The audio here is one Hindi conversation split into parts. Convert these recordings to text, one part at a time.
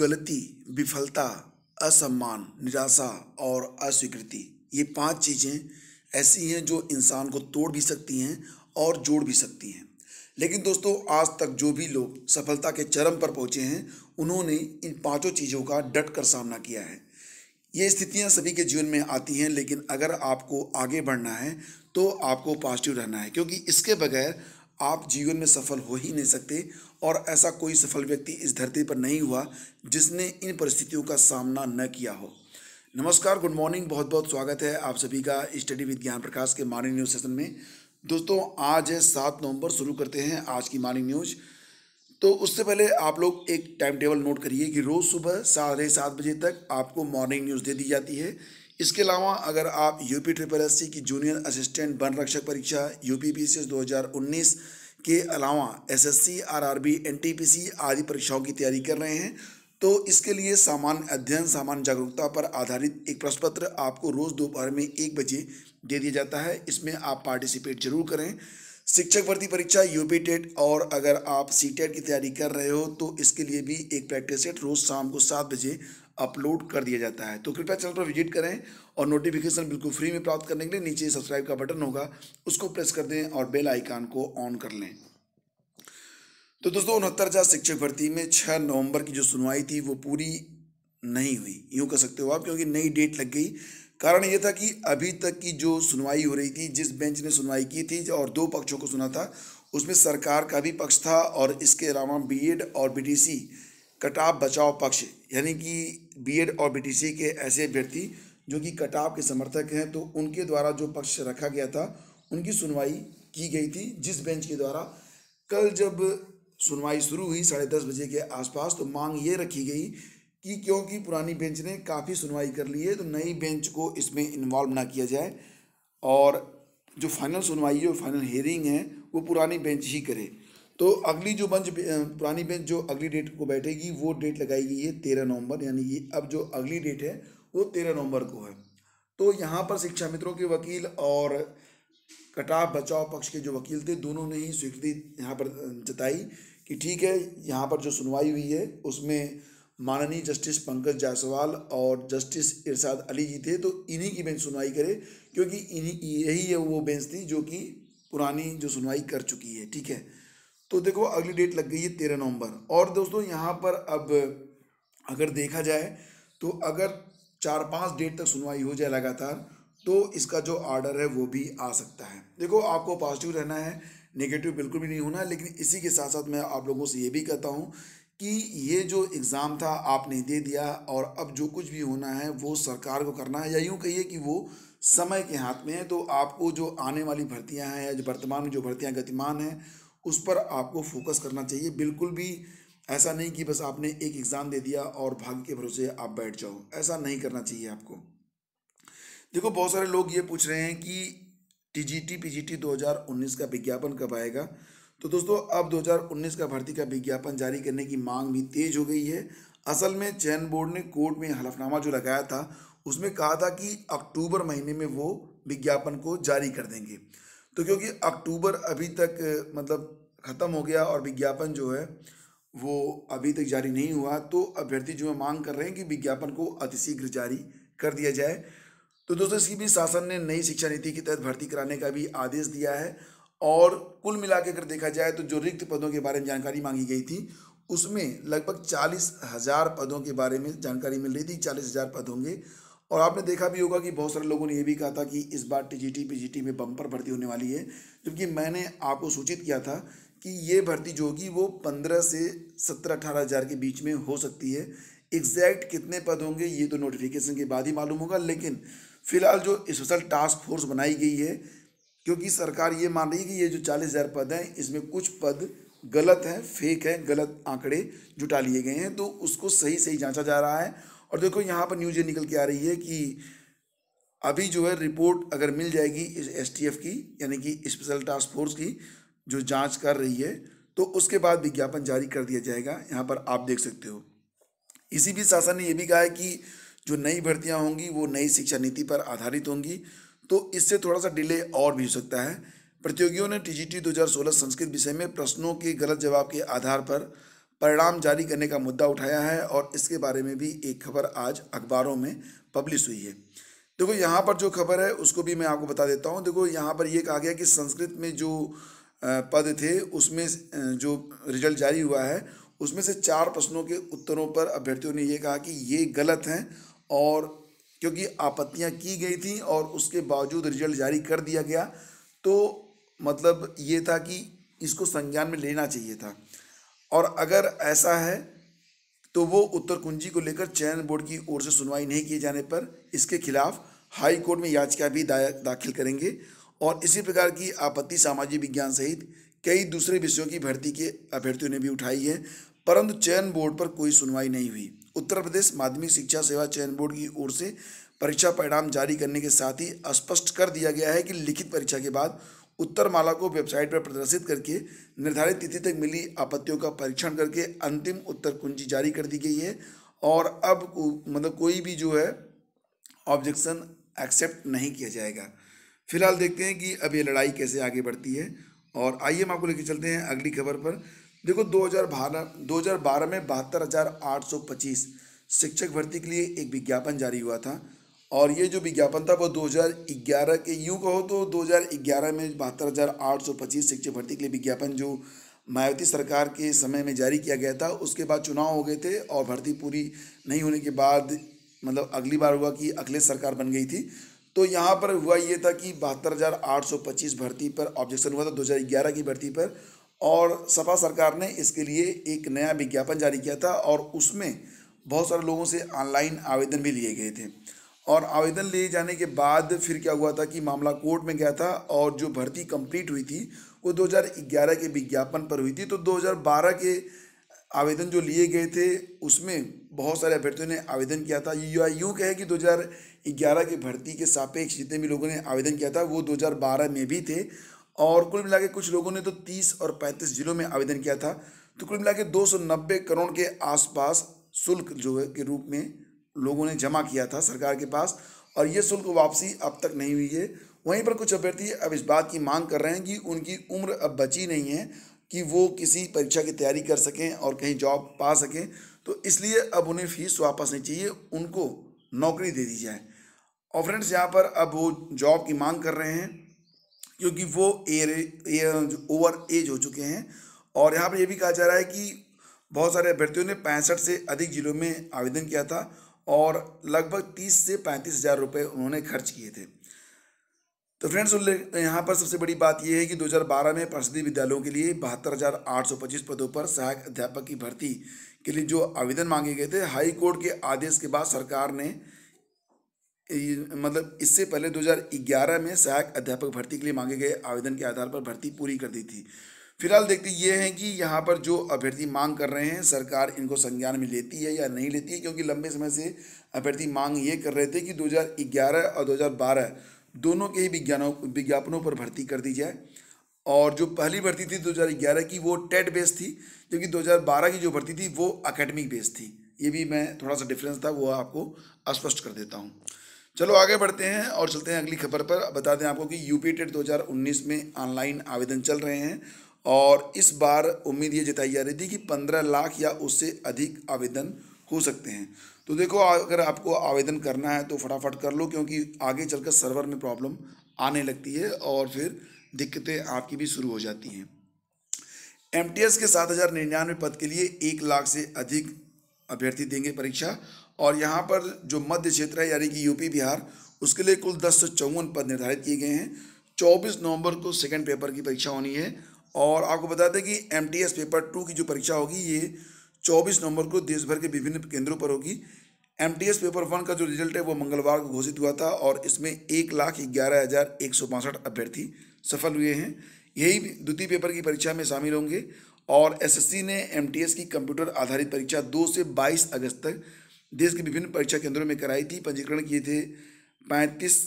गलती विफलता असम्मान निराशा और अस्वीकृति ये पांच चीज़ें ऐसी हैं जो इंसान को तोड़ भी सकती हैं और जोड़ भी सकती हैं लेकिन दोस्तों आज तक जो भी लोग सफलता के चरम पर पहुंचे हैं उन्होंने इन पांचों चीज़ों का डट कर सामना किया है ये स्थितियां सभी के जीवन में आती हैं लेकिन अगर आपको आगे बढ़ना है तो आपको पॉजिटिव रहना है क्योंकि इसके बगैर आप जीवन में सफल हो ही नहीं सकते और ऐसा कोई सफल व्यक्ति इस धरती पर नहीं हुआ जिसने इन परिस्थितियों का सामना न किया हो नमस्कार गुड मॉर्निंग बहुत बहुत स्वागत है आप सभी का स्टडी विद ज्ञान प्रकाश के मॉर्निंग न्यूज सेशन में दोस्तों आज है सात नवंबर शुरू करते हैं आज की मॉर्निंग न्यूज तो उससे पहले आप लोग एक टाइम टेबल नोट करिए कि रोज़ सुबह साढ़े सात बजे तक आपको मॉर्निंग न्यूज़ दे दी जाती है इसके अलावा अगर आप यूपी ट्रिपल एस की जूनियर असिस्टेंट वन रक्षक परीक्षा यू पी पी सी दो हज़ार उन्नीस के अलावा एसएससी, आरआरबी, एनटीपीसी आदि परीक्षाओं की तैयारी कर रहे हैं तो इसके लिए सामान्य अध्ययन सामान्य जागरूकता पर आधारित एक प्रश्न पत्र आपको रोज़ दोपहर में एक बजे दे दिया जाता है इसमें आप पार्टिसिपेट जरूर करें शिक्षक भर्ती परीक्षा पी टेट और अगर आप सी टेट की तैयारी कर रहे हो तो इसके लिए भी एक प्रैक्टिस सेट रोज़ शाम को सात बजे अपलोड कर दिया जाता है तो कृपया चैनल पर विजिट करें और नोटिफिकेशन बिल्कुल फ्री में प्राप्त करने के लिए नीचे सब्सक्राइब का बटन होगा उसको प्रेस कर दें और बेल आइकान को ऑन कर लें तो दोस्तों उनहत्तर हज़ार शिक्षक भर्ती में छः नवंबर की जो सुनवाई थी वो पूरी नहीं हुई यूँ कह सकते हो आप क्योंकि नई डेट लग गई कारण ये था कि अभी तक की जो सुनवाई हो रही थी जिस बेंच ने सुनवाई की थी और दो पक्षों को सुना था उसमें सरकार का भी पक्ष था और इसके अलावा बीएड और बीटीसी कटाप बचाव पक्ष यानी कि बीएड और बीटीसी के ऐसे अभ्यर्थी जो कि कटाव के समर्थक हैं तो उनके द्वारा जो पक्ष रखा गया था उनकी सुनवाई की गई थी जिस बेंच के द्वारा कल जब सुनवाई शुरू हुई साढ़े दस बजे के आसपास तो मांग ये रखी गई कि क्योंकि पुरानी बेंच ने काफ़ी सुनवाई कर ली है तो नई बेंच को इसमें इन्वॉल्व ना किया जाए और जो फाइनल सुनवाई है फाइनल हियरिंग है वो पुरानी बेंच ही करे तो अगली जो बंच पुरानी बेंच जो अगली डेट को बैठेगी वो डेट लगाई गई है तेरह नवंबर यानी कि अब जो अगली डेट है वो तेरह नवंबर को है तो यहाँ पर शिक्षा मित्रों के वकील और कटाव बचाव पक्ष के जो वकील थे दोनों ने ही स्वीकृति यहाँ पर जताई कि ठीक है यहाँ पर जो सुनवाई हुई है उसमें माननीय जस्टिस पंकज जायसवाल और जस्टिस इरशाद अली जी थे तो इन्हीं की बेंच सुनवाई करे क्योंकि इन्हीं यही है वो बेंच थी जो कि पुरानी जो सुनवाई कर चुकी है ठीक है तो देखो अगली डेट लग गई है तेरह नवंबर और दोस्तों यहाँ पर अब अगर देखा जाए तो अगर चार पाँच डेट तक सुनवाई हो जाए लगातार तो इसका जो ऑर्डर है वो भी आ सकता है देखो आपको पॉजिटिव रहना है नेगेटिव बिल्कुल भी नहीं होना लेकिन इसी के साथ साथ मैं आप लोगों से ये भी कहता हूँ कि ये जो एग्ज़ाम था आपने दे दिया और अब जो कुछ भी होना है वो सरकार को करना है या यूँ कहिए कि वो समय के हाथ में है तो आपको जो आने वाली भर्तियाँ हैं या जो वर्तमान में जो भर्तियाँ गतिमान हैं उस पर आपको फोकस करना चाहिए बिल्कुल भी ऐसा नहीं कि बस आपने एक एग्ज़ाम दे दिया और भाग्य के भरोसे आप बैठ जाओ ऐसा नहीं करना चाहिए आपको देखो बहुत सारे लोग ये पूछ रहे हैं कि T T T G G P दो हज़ार उन्नीस का विज्ञापन कब आएगा तो दोस्तों अब दो हजार उन्नीस का भर्ती का विज्ञापन जारी करने की मांग भी तेज हो गई है असल में चयन बोर्ड ने कोर्ट में हलफनामा जो लगाया था उसमें कहा था कि अक्टूबर महीने में वो विज्ञापन को जारी कर देंगे तो क्योंकि अक्टूबर अभी तक मतलब ख़त्म हो गया और विज्ञापन जो है वो अभी तक जारी नहीं हुआ तो अभ्यर्थी जो है मांग कर रहे हैं कि विज्ञापन को अतिशीघ्र जारी कर दिया जाए तो दोस्तों इसके बीच शासन ने नई शिक्षा नीति के तहत भर्ती कराने का भी आदेश दिया है और कुल मिला के अगर देखा जाए तो जो रिक्त पदों के बारे में जानकारी मांगी गई थी उसमें लगभग चालीस हज़ार पदों के बारे में जानकारी मिल रही थी चालीस हज़ार पद होंगे और आपने देखा भी होगा कि बहुत सारे लोगों ने यह भी कहा था कि इस बार टीजीटी पीजीटी में बम्पर भर्ती होने वाली है जबकि मैंने आपको सूचित किया था कि ये भर्ती जो होगी वो पंद्रह से सत्रह अठारह हज़ार के बीच में हो सकती है एग्जैक्ट कितने पद होंगे ये तो नोटिफिकेशन के बाद ही मालूम होगा लेकिन फिलहाल जो स्पेशल टास्क फोर्स बनाई गई है क्योंकि सरकार ये मान रही है कि ये जो चालीस हज़ार पद हैं इसमें कुछ पद गलत हैं फेक हैं गलत आंकड़े जुटा लिए गए हैं तो उसको सही सही जांचा जा रहा है और देखो यहाँ पर न्यूज़ ये निकल के आ रही है कि अभी जो है रिपोर्ट अगर मिल जाएगी इस एसटीएफ की यानी कि स्पेशल टास्क फोर्स की जो जांच कर रही है तो उसके बाद विज्ञापन जारी कर दिया जाएगा यहाँ पर आप देख सकते हो इसी बीच शासन ने यह भी कहा है कि जो नई भर्तियाँ होंगी वो नई शिक्षा नीति पर आधारित होंगी तो इससे थोड़ा सा डिले और भी हो सकता है प्रतियोगियों ने टीजीटी जी संस्कृत विषय में प्रश्नों के गलत जवाब के आधार पर परिणाम जारी करने का मुद्दा उठाया है और इसके बारे में भी एक खबर आज अखबारों में पब्लिश हुई है देखो यहाँ पर जो खबर है उसको भी मैं आपको बता देता हूँ देखो यहाँ पर ये कहा गया कि संस्कृत में जो पद थे उसमें जो रिजल्ट जारी हुआ है उसमें से चार प्रश्नों के उत्तरों पर अभ्यर्थियों ने ये कहा कि ये गलत हैं और क्योंकि आपत्तियाँ की गई थी और उसके बावजूद रिजल्ट जारी कर दिया गया तो मतलब ये था कि इसको संज्ञान में लेना चाहिए था और अगर ऐसा है तो वो उत्तर कुंजी को लेकर चयन बोर्ड की ओर से सुनवाई नहीं किए जाने पर इसके खिलाफ हाई कोर्ट में याचिका भी दाखिल करेंगे और इसी प्रकार की आपत्ति सामाजिक विज्ञान सहित कई दूसरे विषयों की भर्ती के अभ्यर्थियों ने भी उठाई है परंतु चयन बोर्ड पर कोई सुनवाई नहीं हुई उत्तर प्रदेश माध्यमिक शिक्षा सेवा चयन बोर्ड की ओर से परीक्षा परिणाम जारी करने के साथ ही स्पष्ट कर दिया गया है कि लिखित परीक्षा के बाद उत्तर माला को वेबसाइट पर प्रदर्शित करके निर्धारित तिथि तक मिली आपत्तियों का परीक्षण करके अंतिम उत्तर कुंजी जारी कर दी गई है और अब को, मतलब कोई भी जो है ऑब्जेक्शन एक्सेप्ट नहीं किया जाएगा फिलहाल देखते हैं कि अब ये लड़ाई कैसे आगे बढ़ती है और आइए हम आपको लेके चलते हैं अगली खबर पर देखो दो हज़ार बारह दो हज़ार बारह में बहत्तर हज़ार आठ सौ पच्चीस शिक्षक भर्ती के लिए एक विज्ञापन जारी हुआ था और ये जो विज्ञापन था वो 2011 के यूँ कहो तो 2011 में बहत्तर हज़ार आठ सौ पच्चीस शिक्षक भर्ती के लिए विज्ञापन जो मायावती सरकार के समय में जारी किया गया था उसके बाद चुनाव हो गए थे और भर्ती पूरी नहीं होने के बाद मतलब अगली बार हुआ कि अखिलेश सरकार बन गई थी तो यहाँ पर हुआ ये था कि बहत्तर हज़ार आठ सौ पच्चीस भर्ती पर ऑब्जेक्शन हुआ था ग्यारह की भर्ती पर और सपा सरकार ने इसके लिए एक नया विज्ञापन जारी किया था और उसमें बहुत सारे लोगों से ऑनलाइन आवेदन भी लिए गए थे और आवेदन लिए जाने के बाद फिर क्या हुआ था कि मामला कोर्ट में गया था और जो भर्ती कंप्लीट हुई थी वो 2011 के विज्ञापन पर हुई थी तो 2012 के आवेदन जो लिए गए थे उसमें बहुत सारे अभ्यर्थियों ने आवेदन किया था यू आई यूँ कहे कि 2011 के भर्ती के सापेक्ष जितने भी लोगों ने आवेदन किया था वो 2012 में भी थे और कुल मिला कुछ लोगों ने तो तीस और पैंतीस जिलों में आवेदन किया था तो कुल मिला के करोड़ के आसपास शुल्क जो है के रूप में लोगों ने जमा किया था सरकार के पास और ये शुल्क वापसी अब तक नहीं हुई है वहीं पर कुछ अभ्यर्थी अब इस बात की मांग कर रहे हैं कि उनकी उम्र अब बची नहीं है कि वो किसी परीक्षा की तैयारी कर सकें और कहीं जॉब पा सकें तो इसलिए अब उन्हें फीस वापस नहीं चाहिए उनको नौकरी दे दी जाए और फ्रेंड्स यहाँ पर अब वो जॉब की मांग कर रहे हैं क्योंकि वो एयर ओवर एज हो चुके हैं और यहाँ पर यह भी कहा जा रहा है कि बहुत सारे अभ्यर्थियों ने पैंसठ से अधिक जिलों में आवेदन किया था और लगभग तीस से पैंतीस हज़ार रुपये उन्होंने खर्च किए थे तो फ्रेंड्स यहाँ पर सबसे बड़ी बात यह है कि 2012 में प्रसिद्धि विद्यालयों के लिए बहत्तर हज़ार आठ सौ पच्चीस पदों पर सहायक अध्यापक की भर्ती के लिए जो आवेदन मांगे गए थे हाई कोर्ट के आदेश के बाद सरकार ने मतलब इससे पहले 2011 में सहायक अध्यापक भर्ती के लिए मांगे गए आवेदन के आधार पर भर्ती पूरी कर दी थी फिलहाल देखते ये हैं कि यहाँ पर जो अभ्यर्थी मांग कर रहे हैं सरकार इनको संज्ञान में लेती है या नहीं लेती है क्योंकि लंबे समय से अभ्यर्थी मांग ये कर रहे थे कि 2011 और 2012 दोनों के ही विज्ञानों विज्ञापनों पर भर्ती कर दी जाए और जो पहली भर्ती थी 2011 की वो टेट बेस्ड थी क्योंकि 2012 की जो भर्ती थी वो अकेडमिक बेस्ड थी ये भी मैं थोड़ा सा डिफरेंस था वो आपको स्पष्ट कर देता हूँ चलो आगे बढ़ते हैं और चलते हैं अगली खबर पर बता दें आपको कि यूपी टेट दो में ऑनलाइन आवेदन चल रहे हैं और इस बार उम्मीद ये जताई जा रही थी कि पंद्रह लाख या उससे अधिक आवेदन हो सकते हैं तो देखो अगर आपको आवेदन करना है तो फटाफट कर लो क्योंकि आगे चलकर सर्वर में प्रॉब्लम आने लगती है और फिर दिक्कतें आपकी भी शुरू हो जाती हैं एम के सात हज़ार निन्यानवे पद के लिए एक लाख से अधिक अभ्यर्थी देंगे परीक्षा और यहाँ पर जो मध्य क्षेत्र है यानी कि यूपी बिहार उसके लिए कुल दस सौ चौवन पद निर्धारित किए गए हैं चौबीस नवंबर को सेकेंड पेपर की परीक्षा होनी है और आपको बता दें कि एम पेपर टू की जो परीक्षा होगी ये चौबीस नवंबर को देश भर के विभिन्न केंद्रों पर होगी एम पेपर वन का जो रिजल्ट है वो मंगलवार को घोषित हुआ था और इसमें एक लाख ग्यारह हज़ार एक सौ बासठ अभ्यर्थी सफल हुए हैं यही द्वितीय पेपर की परीक्षा में शामिल होंगे और एसएससी ने एस की कंप्यूटर आधारित परीक्षा दो से बाईस अगस्त तक देश के विभिन्न परीक्षा केंद्रों में कराई थी पंजीकरण किए थे पैंतीस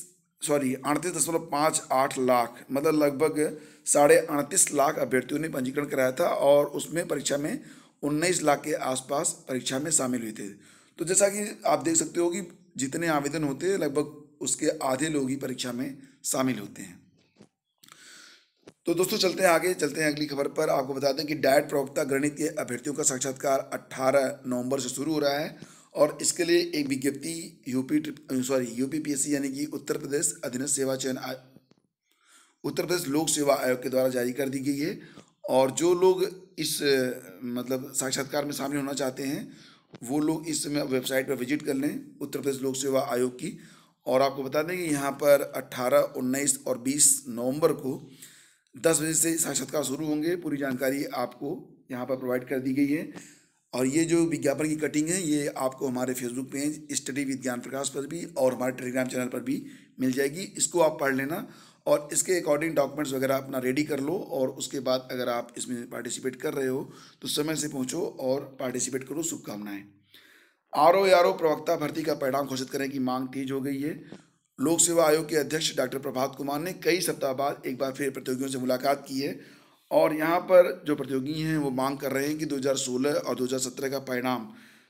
सॉरी अड़तीस दशमलव पाँच आठ लाख मतलब लगभग साढ़े अड़तीस लाख अभ्यर्थियों ने पंजीकरण कराया था और उसमें परीक्षा में उन्नीस लाख के आसपास परीक्षा में शामिल हुए थे तो जैसा कि आप देख सकते हो कि जितने आवेदन होते हैं लगभग उसके आधे लोग ही परीक्षा में शामिल होते हैं तो दोस्तों चलते हैं आगे चलते हैं अगली खबर पर आपको बता दें कि डायट प्रवक्ता गणित के अभ्यर्थियों का साक्षात्कार 18 नवंबर से शुरू हो रहा है और इसके लिए एक विज्ञप्ति यूपी सॉरी यूपीपीएससी यानी कि उत्तर प्रदेश अधीन सेवा चयन उत्तर प्रदेश लोक सेवा आयोग के द्वारा जारी कर दी गई है और जो लोग इस uh, मतलब साक्षात्कार में शामिल होना चाहते हैं वो लोग इस समय वेबसाइट पर विजिट कर लें उत्तर प्रदेश लोक सेवा आयोग की और आपको बता दें कि यहाँ पर 18, 19 और 20 नवंबर को 10 बजे से साक्षात्कार शुरू होंगे पूरी जानकारी आपको यहाँ पर प्रोवाइड कर दी गई है और ये जो विज्ञापन की कटिंग है ये आपको हमारे फेसबुक पेज स्टडी विद ज्ञान प्रकाश पर भी और हमारे टेलीग्राम चैनल पर भी मिल जाएगी इसको आप पढ़ लेना और इसके अकॉर्डिंग डॉक्यूमेंट्स वगैरह अपना रेडी कर लो और उसके बाद अगर आप इसमें पार्टिसिपेट कर रहे हो तो समय से पहुँचो और पार्टिसिपेट करो शुभकामनाएँ आर ओ आर ओ प्रवक्ता भर्ती का परिणाम घोषित करने की मांग तेज हो गई है लोक सेवा आयोग के अध्यक्ष डॉक्टर प्रभात कुमार ने कई सप्ताह बाद एक बार फिर प्रतियोगियों से मुलाकात की है और यहाँ पर जो प्रतियोगी हैं वो मांग कर रहे हैं कि 2016 और 2017 का परिणाम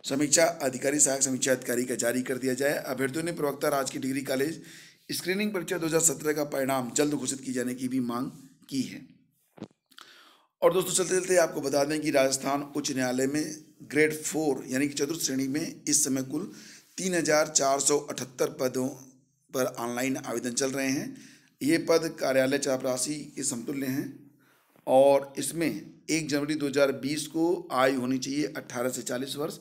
समीक्षा अधिकारी सहायक समीक्षा अधिकारी का जारी कर दिया जाए अभ्यर्थियों ने प्रवक्ता राज की डिग्री कॉलेज स्क्रीनिंग परीक्षा दो का परिणाम जल्द घोषित किए जाने की भी मांग की है और दोस्तों चलते चलते आपको बता दें कि राजस्थान उच्च न्यायालय में ग्रेड फोर यानी कि चतुर्थ श्रेणी में इस समय कुल तीन हजार चार सौ अठहत्तर पदों पर ऑनलाइन आवेदन चल रहे हैं ये पद कार्यालय चापरासी के समतुल्य हैं और इसमें एक जनवरी 2020 को आयु होनी चाहिए 18 से 40 वर्ष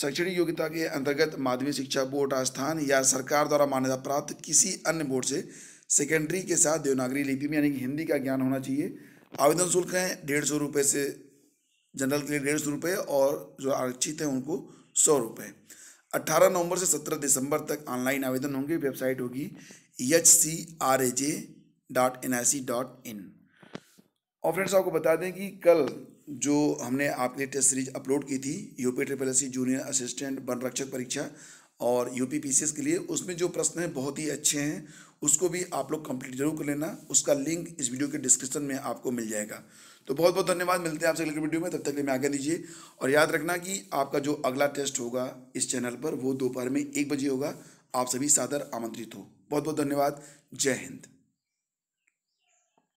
शैक्षणिक योग्यता के अंतर्गत माध्यमिक शिक्षा बोर्ड स्थान या सरकार द्वारा मान्यता प्राप्त किसी अन्य बोर्ड से सेकेंडरी के साथ देवनागरी लिपि में यानी कि हिंदी का ज्ञान होना चाहिए आवेदन शुल्क हैं डेढ़ सौ रुपये से जनरल के लिए डेढ़ सौ रुपये और जो आरक्षित हैं उनको सौ रुपये अट्ठारह नवंबर से सत्रह दिसंबर तक ऑनलाइन आवेदन होंगे वेबसाइट होगी H C R A J dot N I C dot in और फ्रेंड्स आपको बता दें कि कल जो हमने आपके लिए टेस्ट सीरीज अपलोड की थी UP triple S junior assistant वन रक्षक परीक्षा और यूपी पीसीएस के लिए उसमें जो प्रश्न हैं बहुत ही अच्छे हैं उसको भी आप लोग कंप्लीट जरूर कर लेना उसका लिंक इस वीडियो के डिस्क्रिप्शन में आपको मिल जाएगा तो बहुत बहुत धन्यवाद मिलते हैं आपसे अगले वीडियो में तब तक के लिए आगे दीजिए और याद रखना कि आपका जो अगला टेस्ट होगा इस चैनल पर वो दोपहर में एक बजे होगा आप सभी सादर आमंत्रित हो बहुत बहुत धन्यवाद जय हिंद